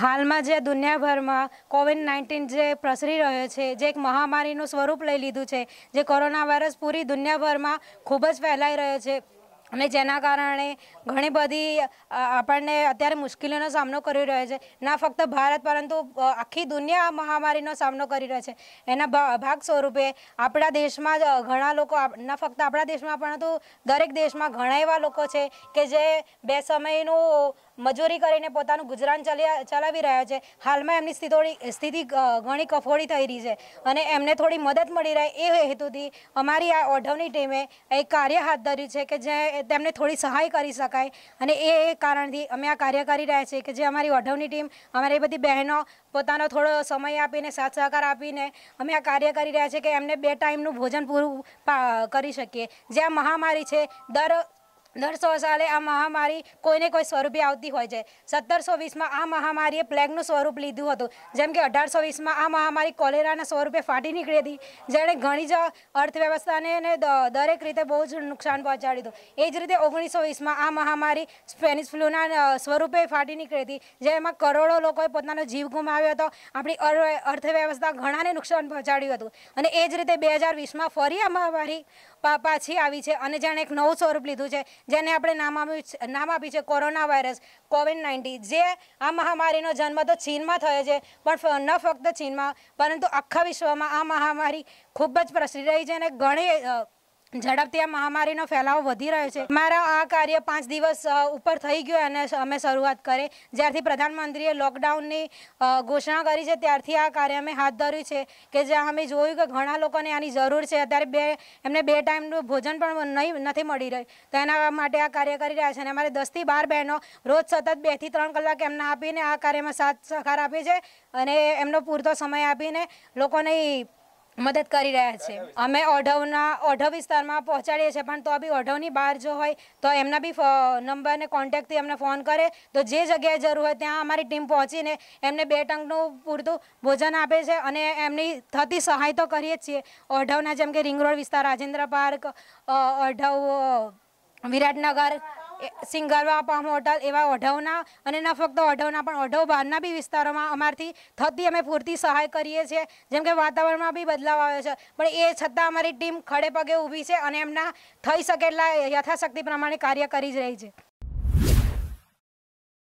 હાલમાં જે દુનિયાભરમાં કોવિડ નાઇન્ટીન જે પ્રસરી રહ્યો છે જે એક મહામારીનું સ્વરૂપ લઈ લીધું છે જે કોરોના વાયરસ પૂરી દુનિયાભરમાં ખૂબ જ ફેલાઈ રહ્યો છે અને જેના કારણે ઘણી બધી આપણને અત્યારે મુશ્કેલીનો સામનો કરી રહ્યો છે ના ફક્ત ભારત પરંતુ આખી દુનિયા આ મહામારીનો સામનો કરી રહ્યો છે એના ભાગ સ્વરૂપે આપણા દેશમાં ઘણા લોકો ના ફક્ત આપણા દેશમાં પરંતુ દરેક દેશમાં ઘણા એવા લોકો છે કે જે બે સમયનું મજૂરી કરીને પોતાનું ગુજરાન ચલાવી રહ્યા છે હાલમાં એમની સ્થિતિ સ્થિતિ ઘણી કફોડી થઈ રહી છે અને એમને થોડી મદદ મળી રહે એ હેતુથી અમારી આ ઓઢવની ટીમે એક કાર્ય હાથ ધર્યું છે કે જે તેમને થોડી સહાય કરી શકાય અને એ એ કારણથી અમે આ કાર્ય કરી રહ્યા છીએ કે જે અમારી ઓઢવની ટીમ અમારી બધી બહેનો પોતાનો થોડો સમય આપીને સાથ સહકાર આપીને અમે આ કાર્ય કરી રહ્યા છીએ કે એમને બે ટાઈમનું ભોજન પૂરું કરી શકીએ જે આ મહામારી છે દર દરસો સાલે આ મહામારી કોઈને કોઈ સ્વરૂપે આવતી હોય છે સત્તરસો વીસમાં આ મહામારીએ પ્લેગનું સ્વરૂપ લીધું હતું જેમ કે અઢારસો વીસમાં આ મહામારી કોલેરાના સ્વરૂપે ફાટી નીકળી હતી જેણે ઘણી જ અર્થવ્યવસ્થાને અને દરેક રીતે બહુ જ નુકસાન પહોંચાડ્યું હતું એ જ રીતે ઓગણીસો વીસમાં આ મહામારી સ્પેનિશ ફ્લૂના સ્વરૂપે ફાટી નીકળી હતી જેમાં કરોડો લોકોએ પોતાનો જીવ ગુમાવ્યો હતો આપણી અર્થવ્યવસ્થા ઘણાને નુકસાન પહોંચાડ્યું હતું અને એ જ રીતે બે હજાર વીસમાં ફરી આ મહામારી પાછી આવી છે અને જેણે એક નવું સ્વરૂપ લીધું છે જેને આપણે નામ આપ્યું છે નામ આપ્યું છે કોરોના વાયરસ કોવિડ નાઇન્ટીન જે આ મહામારીનો જન્મ તો ચીનમાં થયો છે પણ ન ફક્ત ચીનમાં પરંતુ આખા વિશ્વમાં આ મહામારી ખૂબ જ પ્રસરી રહી છે અને ઘણી ઝડપથી આ મહામારીનો ફેલાવો વધી રહ્યો છે મારા આ કાર્ય પાંચ દિવસ ઉપર થઈ ગયો અને અમે શરૂઆત કરી જ્યારથી પ્રધાનમંત્રીએ લોકડાઉનની ઘોષણા કરી છે ત્યારથી આ કાર્ય અમે હાથ ધર્યું છે કે જ્યાં અમે જોયું કે ઘણા લોકોને આની જરૂર છે અત્યારે બે એમને બે ટાઈમનું ભોજન પણ નહીં નથી મળી રહ્યું તો એના માટે આ કાર્ય કરી રહ્યા છે અને અમારે દસથી બાર બહેનો રોજ સતત બેથી ત્રણ કલાક એમને આપીને આ કાર્યમાં સાથ સહકાર આપે છે અને એમનો પૂરતો સમય આપીને લોકોને મદદ કરી રહ્યા છે અમે ઓઢવના ઓઢવ વિસ્તારમાં પહોંચાડીએ છીએ પણ તો બી ઓઢવની બહાર જો હોય તો એમના બી નંબરને કોન્ટેક્ટથી એમને ફોન કરે તો જે જગ્યાએ જરૂર હોય ત્યાં અમારી ટીમ પહોંચીને એમને બે ટંકનું પૂરતું ભોજન આપે છે અને એમની થતી સહાય તો કરીએ જ છીએ ઓઢવના જેમ કે રિંગ રોડ વિસ્તાર Rajendra Park Odhav Viratnagar Singarva Palm Hotel એવા ઓઢવના અને ન ફક્ત ઓઢવના પણ ઓઢવ બહારના બી વિસ્તારોમાં અમારથી થતી અમે પૂરતી સહાય કરીએ છીએ જેમ કે વાતાવરણમાં બી બદલાવ આવે છે પણ એ છતાં અમારી ટીમ ખડે પગે ઊભી છે અને એમના થઈ શકે એટલા યથાશક્તિ પ્રમાણે કાર્ય કરી જ રહી છે